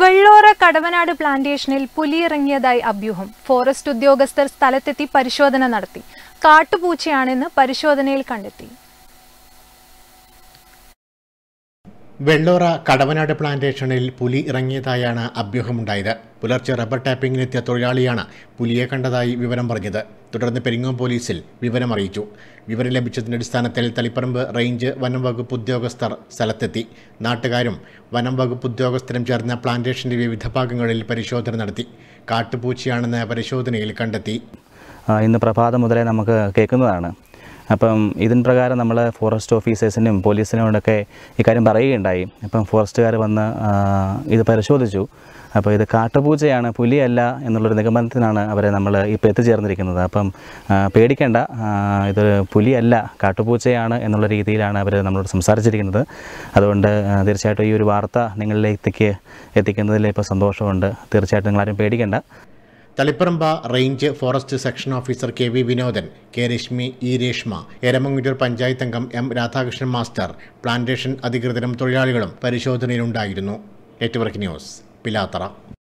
വെള്ളോറ കടവനാട് പ്ലാന്റേഷനിൽ പുലി ഇറങ്ങിയതായി അഭ്യൂഹം ഫോറസ്റ്റ് ഉദ്യോഗസ്ഥർ സ്ഥലത്തെത്തി പരിശോധന നടത്തി കാട്ടുപൂച്ചയാണെന്ന് പരിശോധനയിൽ കണ്ടെത്തി വെള്ളോറ കടവനാട് പ്ലാന്റേഷനിൽ പുലി ഇറങ്ങിയതായാണ് അഭ്യൂഹമുണ്ടായത് പുലർച്ചെ റബ്ബർ ടാപ്പിങ്ങിനെത്തിയ തൊഴിലാളിയാണ് പുലിയെ കണ്ടതായി വിവരം പറഞ്ഞത് തുടർന്ന് പെരിങ്ങോം പോലീസിൽ വിവരം അറിയിച്ചു വിവരം ലഭിച്ചതിൻ്റെ അടിസ്ഥാനത്തിൽ തളിപ്പറമ്പ് റേഞ്ച് വനം വകുപ്പ് ഉദ്യോഗസ്ഥർ സ്ഥലത്തെത്തി നാട്ടുകാരും വനം വകുപ്പ് ഉദ്യോഗസ്ഥരും ചേർന്ന പ്ലാന്റേഷൻ്റെ വിവിധ ഭാഗങ്ങളിൽ പരിശോധന നടത്തി കാട്ടുപൂച്ചയാണെന്ന് പരിശോധനയിൽ കണ്ടെത്തി ഇന്ന് പ്രഭാതം മുതലേ നമുക്ക് കേൾക്കുന്നതാണ് അപ്പം ഇതിന് പ്രകാരം നമ്മൾ ഫോറസ്റ്റ് ഓഫീസേഴ്സിനും പോലീസിനോടൊക്കെ ഇക്കാര്യം പറയുകയുണ്ടായി അപ്പം ഫോറസ്റ്റുകാർ വന്ന് ഇത് പരിശോധിച്ചു അപ്പോൾ ഇത് കാട്ടുപൂച്ചയാണ് പുലിയല്ല എന്നുള്ളൊരു നിഗമനത്തിനാണ് അവരെ നമ്മൾ ഇപ്പോൾ എത്തിച്ചേർന്നിരിക്കുന്നത് അപ്പം പേടിക്കേണ്ട ഇത് പുലിയല്ല കാട്ടുപൂച്ചയാണ് എന്നുള്ള രീതിയിലാണ് അവർ നമ്മളോട് സംസാരിച്ചിരിക്കുന്നത് അതുകൊണ്ട് തീർച്ചയായിട്ടും ഈ ഒരു വാർത്ത നിങ്ങളിലേക്ക് എത്തിക്കുന്നതിൽ ഇപ്പോൾ സന്തോഷമുണ്ട് തീർച്ചയായിട്ടും നിങ്ങളാരും പേടിക്കേണ്ട Taliparamba range forest section officer K V Vinodan K Rashmi E Reshma Eramamkuzhur panchayat അംഗം എം രാധാകൃഷ്ണൻ മാസ്റ്റർ പ്ലാന്റേഷൻ അധികൃതരും തൊഴിലാളികളും പരിശോധനയിലുണ്ടായിരുന്നു നെറ്റ്വർക്ക് ന്യൂസ് പിലാത്തറ